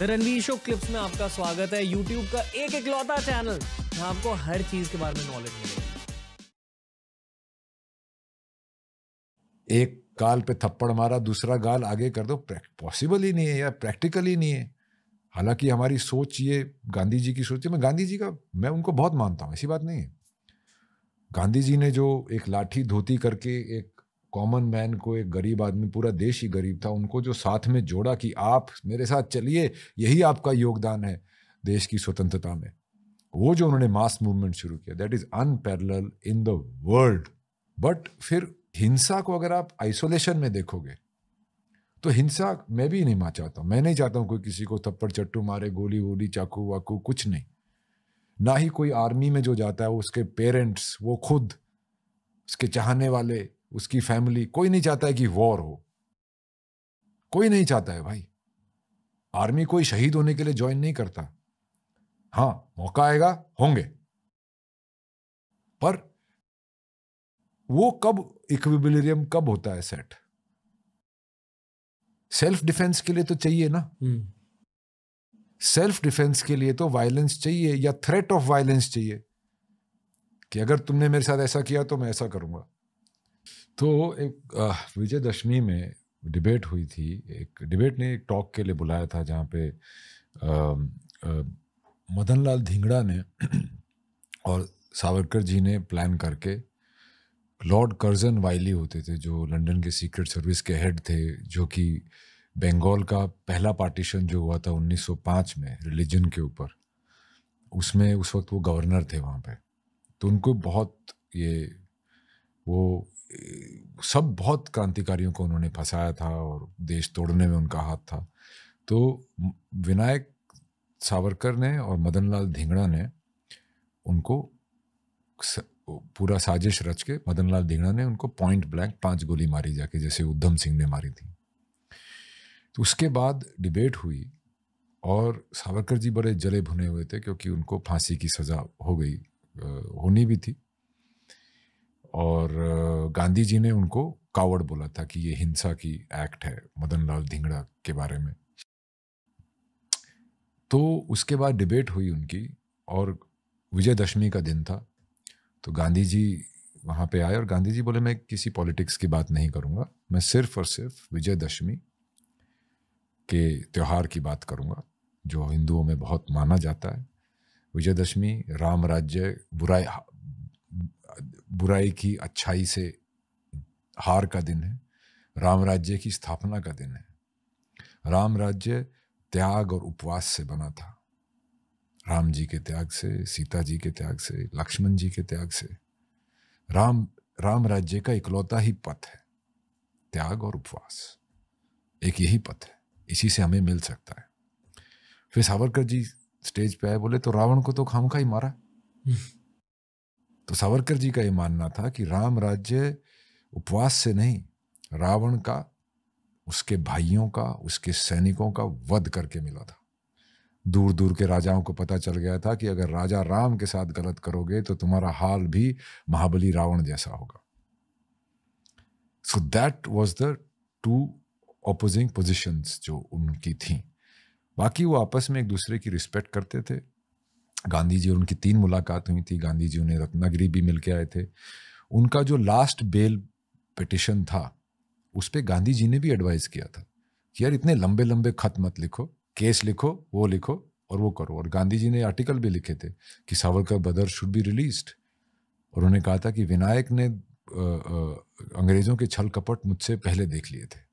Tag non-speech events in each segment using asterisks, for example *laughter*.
Ranveer show clips में आपका स्वागत है YouTube का एक इकलौता चैनल जहां आपको हर चीज के बारे में नॉलेज मिलेगी एक गाल पे थप्पड़ मारा दूसरा गाल आगे कर दो पॉसिबल ही नहीं है या प्रैक्टिकल ही नहीं है हालांकि हमारी सोच ये गांधी जी की सोच है मैं गांधी जी का मैं उनको बहुत मानता हूँ ऐसी बात नहीं है गांधी जी ने जो एक लाठी धोती करके एक कॉमन मैन को एक गरीब आदमी पूरा देश ही गरीब था उनको जो साथ में जोड़ा कि आप मेरे साथ चलिए यही आपका योगदान है देश की स्वतंत्रता में वो जो उन्होंने मास मूवमेंट शुरू किया that is unparalleled in the world but फिर हिंसा को अगर आप आइसोलेशन में देखोगे तो हिंसा मैं भी नहीं चाहता मैं नहीं चाहता हूँ कोई किसी को थप्पड़ चट्टू मारे गोली वोली चाकू वाकू कुछ नहीं ना ही कोई आर्मी में जो जाता है उसके पेरेंट्स वो खुद उसके चाहने वाले उसकी फैमिली कोई नहीं चाहता है कि वॉर हो कोई नहीं चाहता है भाई आर्मी कोई शहीद होने के लिए ज्वाइन नहीं करता हां मौका आएगा होंगे पर वो कब इक्विबिलियम कब होता है सेट सेल्फ डिफेंस के लिए तो चाहिए ना सेल्फ हम्म। डिफेंस के लिए तो वायलेंस चाहिए या थ्रेट ऑफ वायलेंस चाहिए कि अगर तुमने मेरे साथ ऐसा किया तो मैं ऐसा करूंगा तो एक विजयदशमी में डिबेट हुई थी एक डिबेट ने एक टॉक के लिए बुलाया था जहाँ पे मदन लाल धिंगड़ा ने *clears throat* और सावरकर जी ने प्लान करके लॉर्ड कर्जन वाइली होते थे जो लंदन के सीक्रेट सर्विस के हेड थे जो कि बंगाल का पहला पार्टीशन जो हुआ था 1905 में रिलीजन के ऊपर उसमें उस वक्त वो गवर्नर थे वहाँ पे तो उनको बहुत ये वो सब बहुत क्रांतिकारियों को उन्होंने फंसाया था और देश तोड़ने में उनका हाथ था तो विनायक सावरकर ने और मदन लाल धिंगड़ा ने उनको पूरा साजिश रच के मदन लाल धिंगड़ा ने उनको पॉइंट ब्लैंक पांच गोली मारी जाके जैसे उद्धम सिंह ने मारी थी तो उसके बाद डिबेट हुई और सावरकर जी बड़े जले भुने हुए थे क्योंकि उनको फांसी की सज़ा हो गई होनी भी थी और गांधी जी ने उनको कावड़ बोला था कि ये हिंसा की एक्ट है मदन लाल धिंगड़ा के बारे में तो उसके बाद डिबेट हुई उनकी और विजयदशमी का दिन था तो गांधी जी वहाँ पे आए और गांधी जी बोले मैं किसी पॉलिटिक्स की बात नहीं करूँगा मैं सिर्फ और सिर्फ विजयदशमी के त्यौहार की बात करूँगा जो हिंदुओं में बहुत माना जाता है विजयदशमी राम राज्य बुराई बुराई की अच्छाई से हार का दिन है राम राज्य की स्थापना का दिन है राम राज्य त्याग और उपवास से बना था राम जी के त्याग से सीता जी के त्याग से लक्ष्मण जी के त्याग से राम राम राज्य का इकलौता ही पथ है त्याग और उपवास एक यही पथ है इसी से हमें मिल सकता है फिर सावरकर जी स्टेज पे आए बोले तो रावण को तो खामखा ही मारा तो सावरकर जी का ये मानना था कि राम राज्य उपवास से नहीं रावण का उसके भाइयों का उसके सैनिकों का वध करके मिला था दूर दूर के राजाओं को पता चल गया था कि अगर राजा राम के साथ गलत करोगे तो तुम्हारा हाल भी महाबली रावण जैसा होगा so that was the two opposing positions जो उनकी थी बाकी वो आपस में एक दूसरे की रिस्पेक्ट करते थे गांधी जी और उनकी तीन मुलाकात हुई थी गांधी जी उन्हें रत्नागिरी भी मिल के आए थे उनका जो लास्ट बेल पिटिशन था उस पर गांधी जी ने भी एडवाइस किया था कि यार इतने लंबे लंबे खत मत लिखो केस लिखो वो लिखो और वो करो और गांधी जी ने आर्टिकल भी लिखे थे कि सावरकर बदर शुड बी रिलीज्ड और उन्होंने कहा था कि विनायक ने अंग्रेज़ों के छल कपट मुझसे पहले देख लिए थे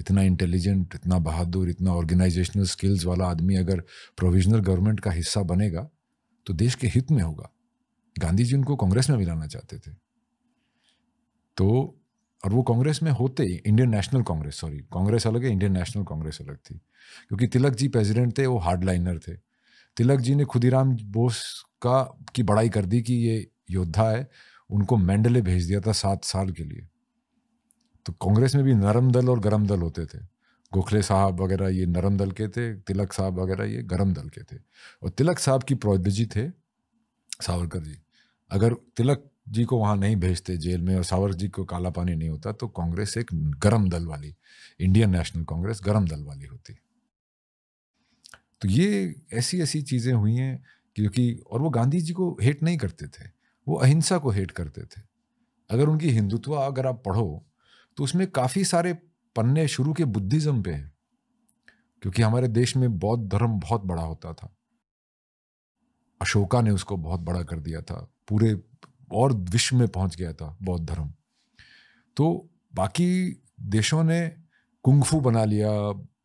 इतना इंटेलिजेंट इतना बहादुर इतना ऑर्गेनाइजेशनल स्किल्स वाला आदमी अगर प्रोविजनल गवर्नमेंट का हिस्सा बनेगा तो देश के हित में होगा गांधी जी उनको कांग्रेस में मिलाना चाहते थे तो और वो कांग्रेस में होते ही Indian National Congress sorry Congress अलग है इंडियन नेशनल कांग्रेस अलग थी क्योंकि तिलक जी प्रेसिडेंट थे वो हार्ड लाइनर थे तिलक जी ने खुदीराम बोस का की बड़ाई कर दी कि ये योद्धा है उनको मैंडले भेज दिया था सात साल के लिए तो कांग्रेस में भी नरम दल और गरम दल होते थे गोखले साहब वगैरह ये नरम दल के थे तिलक साहब वगैरह ये गरम दल के थे और तिलक साहब की प्रोदजी थे सावरकर जी अगर तिलक जी को वहाँ नहीं भेजते जेल में और सावरकर जी को काला पानी नहीं होता तो कांग्रेस एक गरम दल वाली इंडियन नेशनल कांग्रेस गरम दल वाली होती तो ये ऐसी ऐसी चीज़ें हुई हैं क्योंकि और वो गांधी जी को हेट नहीं करते थे वो अहिंसा को हेट करते थे अगर उनकी हिंदुत्व अगर आप पढ़ो तो उसमें काफ़ी सारे पन्ने शुरू के बुद्धिज़्म पे हैं क्योंकि हमारे देश में बौद्ध धर्म बहुत बड़ा होता था अशोका ने उसको बहुत बड़ा कर दिया था पूरे और विश्व में पहुंच गया था बौद्ध धर्म तो बाकी देशों ने कुंगफू बना लिया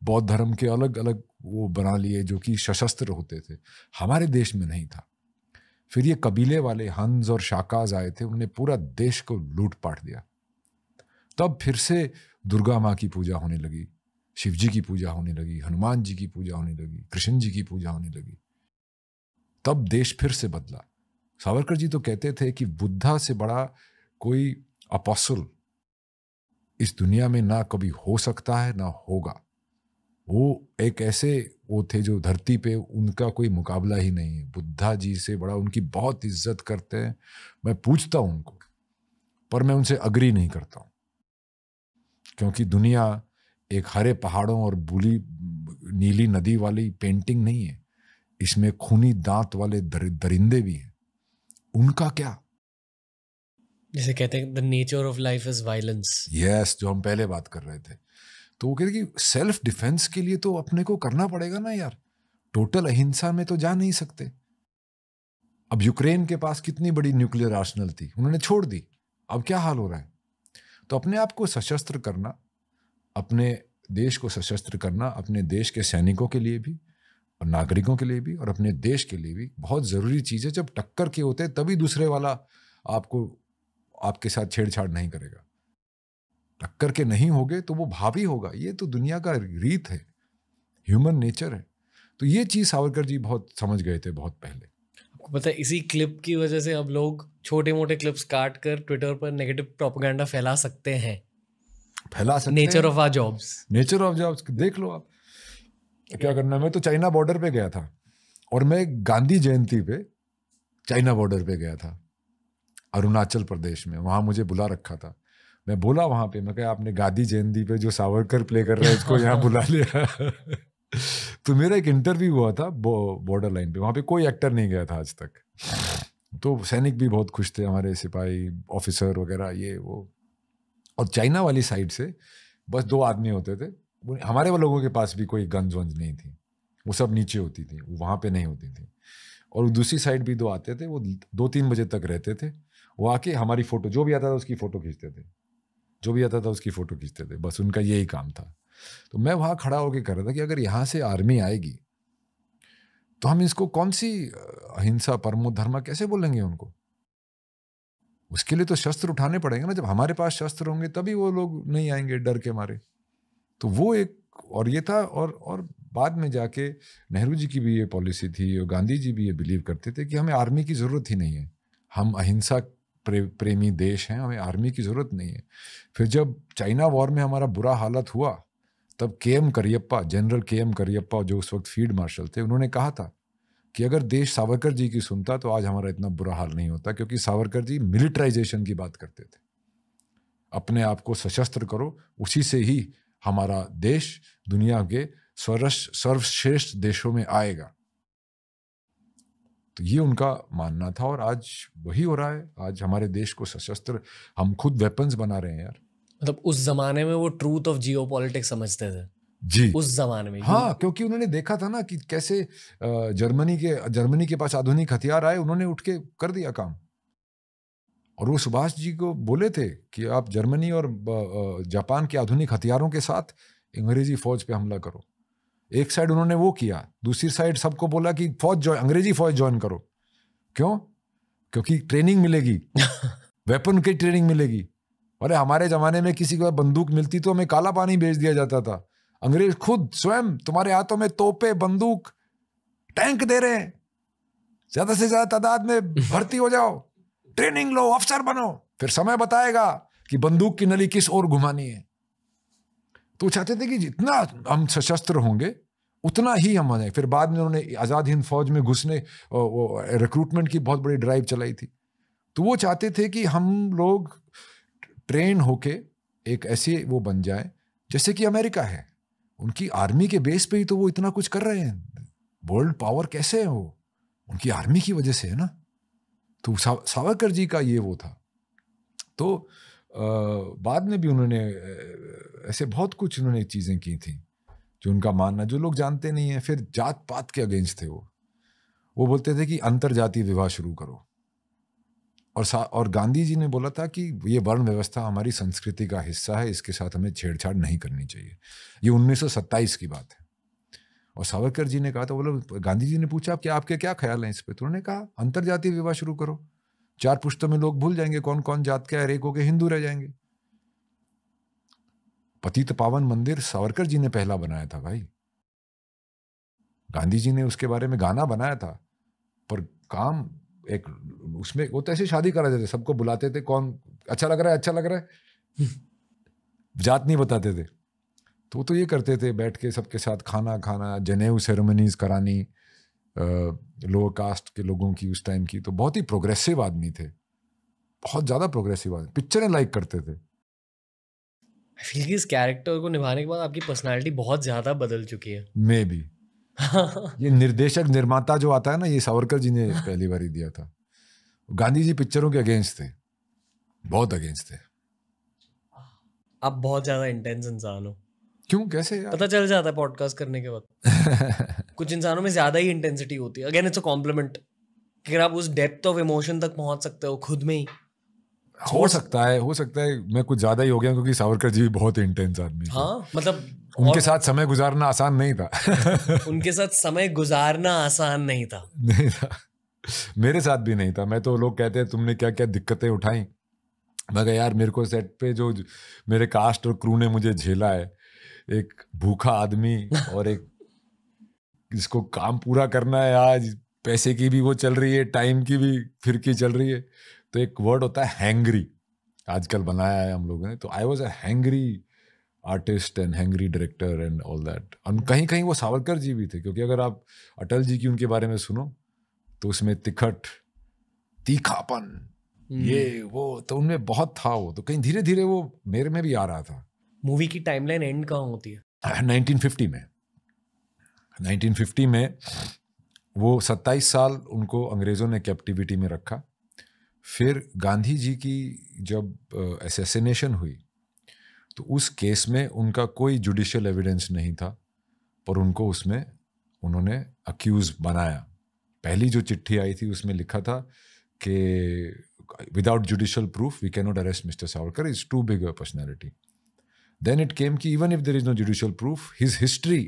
बौद्ध धर्म के अलग अलग वो बना लिए जो कि सशस्त्र होते थे हमारे देश में नहीं था फिर ये कबीले वाले हंस और शाकाज आए थे उन्होंने पूरा देश को लूट पाट दिया तब फिर से दुर्गा माँ की पूजा होने लगी शिव जी की पूजा होने लगी हनुमान जी की पूजा होने लगी कृष्ण जी की पूजा होने लगी तब देश फिर से बदला सावरकर जी तो कहते थे कि बुद्धा से बड़ा कोई अपसल इस दुनिया में ना कभी हो सकता है ना होगा वो एक ऐसे वो थे जो धरती पे उनका कोई मुकाबला ही नहीं है बुद्धा जी से बड़ा उनकी बहुत इज्जत करते हैं मैं पूछता हूँ उनको पर मैं उनसे अग्री नहीं करता हूँ क्योंकि दुनिया एक हरे पहाड़ों और बुली नीली नदी वाली पेंटिंग नहीं है इसमें खूनी दांत वाले दर, दरिंदे भी हैं उनका क्या जिसे कहते हैं the nature of life is violence yes जो हम पहले बात कर रहे थे तो वो कहते कि सेल्फ डिफेंस के लिए तो अपने को करना पड़ेगा ना यार टोटल अहिंसा में तो जा नहीं सकते अब यूक्रेन के पास कितनी बड़ी न्यूक्लियर आर्सनल थी उन्होंने छोड़ दी अब क्या हाल हो रहा है तो अपने आप को सशस्त्र करना अपने देश को सशस्त्र करना अपने देश के सैनिकों के लिए भी और नागरिकों के लिए भी और अपने देश के लिए भी बहुत ज़रूरी चीज़ है जब टक्कर के होते हैं तभी दूसरे वाला आपको आपके साथ छेड़छाड़ नहीं करेगा टक्कर के नहीं होगे तो वो भावी होगा ये तो दुनिया का रीत है ह्यूमन नेचर है तो ये चीज़ सावरकर जी बहुत समझ गए थे बहुत पहले पता है इसी क्लिप की वजह से अब लोग छोटे मोटे क्लिप्स काट कर ट्विटर पर नेगेटिव प्रोपोगंडा फैला सकते हैं फैला सकते nature of our jobs nature of jobs देख लो आप क्या करना मैं तो चाइना बॉर्डर पे गया था और मैं गांधी जयंती पे चाइना बॉर्डर पे गया था अरुणाचल प्रदेश में वहां मुझे बुला रखा था मैं बोला वहां पे मैं कहा आपने गांधी जयंती पे जो सावरकर प्ले कर रहे हैं उसको यहाँ बुला लिया *laughs* *laughs* तो मेरा एक इंटरव्यू हुआ था बॉर्डर लाइन पे वहाँ पे कोई एक्टर नहीं गया था आज तक तो सैनिक भी बहुत खुश थे हमारे सिपाही ऑफिसर वगैरह ये वो और चाइना वाली साइड से बस दो आदमी होते थे हमारे वो लोगों के पास भी कोई गन्स वंज नहीं थी वो सब नीचे होती थी वहाँ पे नहीं होती थी और दूसरी साइड भी दो आते थे वो दो तीन बजे तक रहते थे वो आके हमारी फ़ोटो जो भी आता था उसकी फ़ोटो खींचते थे जो भी आता था उसकी फ़ोटो खींचते थे बस उनका यही काम था तो मैं वहाँ खड़ा होकर कर रहा था कि अगर यहाँ से आर्मी आएगी तो हम इसको कौन सी अहिंसा परमो धर्म कैसे बोलेंगे उनको उसके लिए तो शस्त्र उठाने पड़ेंगे ना जब हमारे पास शस्त्र होंगे तभी वो लोग नहीं आएंगे डर के मारे तो वो एक और ये था और और बाद में जाके नेहरू जी की भी ये पॉलिसी थी और गांधी जी भी ये बिलीव करते थे कि हमें आर्मी की ज़रूरत ही नहीं है हम अहिंसा प्रे, प्रेमी देश हैं हमें आर्मी की ज़रूरत नहीं है फिर जब चाइना वॉर में हमारा बुरा हालत हुआ तब K M Cariappa general K M Cariappa जो उस वक्त फील्ड मार्शल थे उन्होंने कहा था कि अगर देश सावरकर जी की सुनता तो आज हमारा इतना बुरा हाल नहीं होता क्योंकि सावरकर जी मिलिट्राइजेशन की बात करते थे अपने आप को सशस्त्र करो उसी से ही हमारा देश दुनिया के स्वरस सर्वश्रेष्ठ देशों में आएगा तो ये उनका मानना था और आज वही हो रहा है आज हमारे देश को सशस्त्र हम खुद वेपन्स बना रहे हैं यार मतलब उस जमाने में वो ट्रूथ ऑफ जियो समझते थे जी उस जमाने में हाँ क्योंकि उन्होंने देखा था ना कि कैसे जर्मनी के जर्मनी के पास आधुनिक हथियार आए उन्होंने उठ के कर दिया काम और वो सुभाष जी को बोले थे कि आप जर्मनी और जापान के आधुनिक हथियारों के साथ अंग्रेजी फौज पे हमला करो एक साइड उन्होंने वो किया दूसरी साइड सबको बोला कि फौज ज्वाइन अंग्रेजी फौज ज्वाइन करो क्यों क्योंकि ट्रेनिंग मिलेगी वेपन *laughs* की ट्रेनिंग मिलेगी अरे हमारे जमाने में किसी को बंदूक मिलती तो हमें काला पानी भेज दिया जाता था अंग्रेज खुद स्वयं तुम्हारे हाथों में तोपे बंदूक टैंक दे रहे हैं ज्यादा से ज्यादा तादाद में *laughs* भर्ती हो जाओ ट्रेनिंग लो अफसर बनो फिर समय बताएगा कि बंदूक की नली किस ओर घुमानी है तो चाहते थे कि जितना हम सशस्त्र होंगे उतना ही हम आ फिर बाद में उन्होंने आज़ाद हिंद फौज में घुसने रिक्रूटमेंट की बहुत बड़ी ड्राइव चलाई थी तो वो चाहते थे कि हम लोग ट्रेन होके एक ऐसे वो बन जाए जैसे कि अमेरिका है उनकी आर्मी के बेस पे ही तो वो इतना कुछ कर रहे हैं वर्ल्ड पावर कैसे है वो उनकी आर्मी की वजह से है ना तो सावरकर जी का ये वो था तो आ, बाद में भी उन्होंने ऐसे बहुत कुछ उन्होंने चीज़ें की थी जो उनका मानना जो लोग जानते नहीं हैं फिर जात पात के अगेंस्ट थे वो वो बोलते थे कि अंतर जातीय विवाह शुरू करो और सा और गांधी जी ने बोला था कि ये वर्ण व्यवस्था हमारी संस्कृति का हिस्सा है इसके साथ हमें छेड़छाड़ नहीं करनी चाहिए ये 1927 की बात है और सावरकर जी ने कहा तो बोलो गांधी जी ने पूछा कि आपके क्या ख्याल हैं इस पर तो उन्होंने कहा अंतर जातीय विवाह शुरू करो चार पुश्तों में लोग भूल जाएंगे कौन कौन जात के हर एक होके हिंदू रह जाएंगे पतित पावन मंदिर सावरकर जी ने पहला बनाया था भाई गांधी जी ने उसके बारे में गाना बनाया था पर काम एक उसमें वो तो ऐसे शादी करा देते सबको बुलाते थे कौन अच्छा लग रहा है अच्छा लग रहा है *laughs* जात नहीं बताते थे तो तो ये करते थे बैठ के सबके साथ खाना खाना जनेऊ सेरेमनीज करानी लोअर कास्ट के लोगों की उस टाइम की तो बहुत ही प्रोग्रेसिव आदमी थे बहुत ज़्यादा प्रोग्रेसिव आदमी पिक्चरें लाइक करते थे फील कि इस कैरेक्टर को निभाने के बाद आपकी पर्सनालिटी बहुत ज़्यादा बदल चुकी है मे बी *laughs* ये निर्देशक निर्माता जो आता है ना ये सावरकर जी ने पहली बार दिया था गांधी जी पिक्चरों के अगेंस्ट थे बहुत अगेंस्ट थे आप बहुत ज्यादा इंटेंस इंसान हो क्यों कैसे यार? पता चल जाता है पॉडकास्ट करने के बाद *laughs* कुछ इंसानों में ज्यादा ही इंटेंसिटी होती है अगेन इट्स अ कॉम्प्लीमेंट कि आप उस डेप्थ ऑफ इमोशन तक पहुंच सकते हो खुद में ही हो सकता है हो सकता है मैं कुछ ज्यादा ही हो गया क्योंकि सावरकर जी भी बहुत इंटेंस आदमी हाँ मतलब उनके साथ समय गुजारना आसान नहीं था *laughs* उनके साथ समय गुजारना आसान नहीं था नहीं था मेरे साथ भी नहीं था मैं तो लोग कहते हैं तुमने क्या क्या दिक्कतें उठाई मैं यार मेरे को सेट पे जो मेरे कास्ट और क्रू ने मुझे झेला है एक भूखा आदमी *laughs* और एक जिसको काम पूरा करना है आज पैसे की भी वो चल रही है टाइम की भी फिर की चल रही है तो एक वर्ड होता है हैंगरी आजकल बनाया है हम लोगों ने तो I was a hungry artist and hungry director and all that और कहीं कहीं वो सावरकर जी भी थे क्योंकि अगर आप अटल जी की उनके बारे में सुनो तो उसमें तिखट तीखापन हम्म। ये वो तो उनमें बहुत था वो तो कहीं धीरे धीरे वो मेरे में भी आ रहा था मूवी की टाइमलाइन एंड कहाँ होती है फिफ्टी हाँ, में फिफ्टी में वो सत्ताईस साल उनको अंग्रेज़ों ने कैप्टिविटी में रखा फिर गांधी जी की जब एसेसिनेशन हुई तो उस केस में उनका कोई जुडिशियल एविडेंस नहीं था पर उनको उसमें उन्होंने अक्यूज़ बनाया पहली जो चिट्ठी आई थी उसमें लिखा था कि without judicial proof we cannot arrest mister Savarkar is too big a personality then it came कि even if there is no judicial proof his history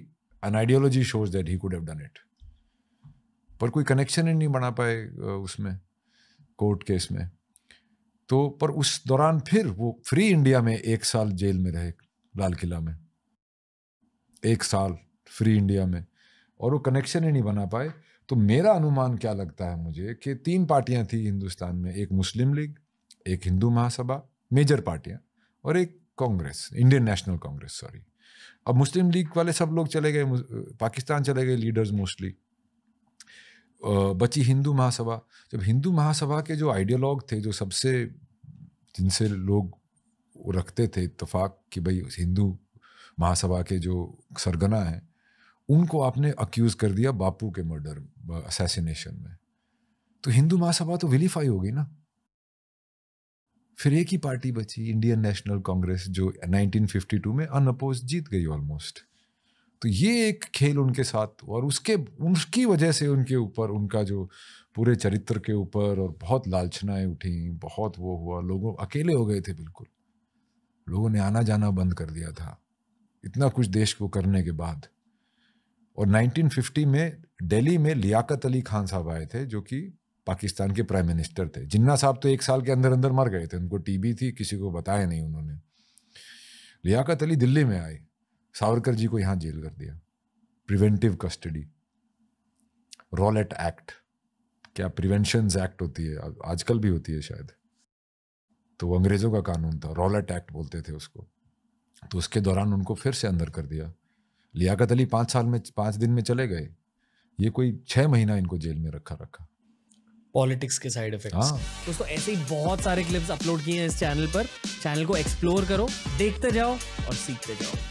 and ideology shows that he could have done it पर कोई connection ही नहीं बना पाए उसमें court case में तो पर उस दौरान फिर वो फ्री इंडिया में एक साल जेल में रहे लाल किला में एक साल फ्री इंडिया में और वो कनेक्शन ही नहीं बना पाए तो मेरा अनुमान क्या लगता है मुझे कि तीन पार्टियां थी हिंदुस्तान में एक मुस्लिम लीग एक हिंदू महासभा मेजर पार्टियां और एक Congress Indian National Congress sorry अब मुस्लिम लीग वाले सब लोग चले गए पाकिस्तान चले गए लीडर्स मोस्टली बची हिंदू महासभा जब हिंदू महासभा के जो आइडियोलॉग थे जो सबसे जिनसे लोग रखते थे इतफाक कि भाई हिंदू महासभा के जो सरगना हैं उनको आपने अक्यूज़ कर दिया बापू के मर्डर असैसिनेशन में तो हिंदू महासभा तो विलीफाई होगी ना फिर एक ही पार्टी बची इंडियन नेशनल कांग्रेस जो 1952 में अनअपोज जीत गई ऑलमोस्ट तो ये एक खेल उनके साथ और उसके उनकी वजह से उनके ऊपर उनका जो पूरे चरित्र के ऊपर और बहुत लालचनाएं उठी बहुत वो हुआ लोगों अकेले हो गए थे बिल्कुल लोगों ने आना जाना बंद कर दिया था इतना कुछ देश को करने के बाद और 1950 में दिल्ली में लियाकत अली खान साहब आए थे जो कि पाकिस्तान के प्राइम मिनिस्टर थे जिन्ना साहब तो एक साल के अंदर अंदर मर गए थे उनको टीबी थी किसी को बताया नहीं उन्होंने लियाकत अली दिल्ली में आए सावरकर जी को यहाँ जेल कर दिया प्रिवेंटिव कस्टडी रॉलेट एक्ट क्या प्रिवेंशन एक्ट होती है आजकल भी होती है शायद तो अंग्रेज़ों का कानून था रॉलेट एक्ट बोलते थे उसको तो उसके दौरान उनको फिर से अंदर कर दिया लियाकत अली पांच साल में पांच दिन में चले गए ये कोई छह महीना इनको जेल में रखा रखा पॉलिटिक्स के साइड इफेक्ट हाँ। दोस्तों ऐसे ही बहुत सारे क्लिप्स अपलोड किए हैं इस चैनल पर चैनल को एक्सप्लोर करो देखते जाओ और सीखते जाओ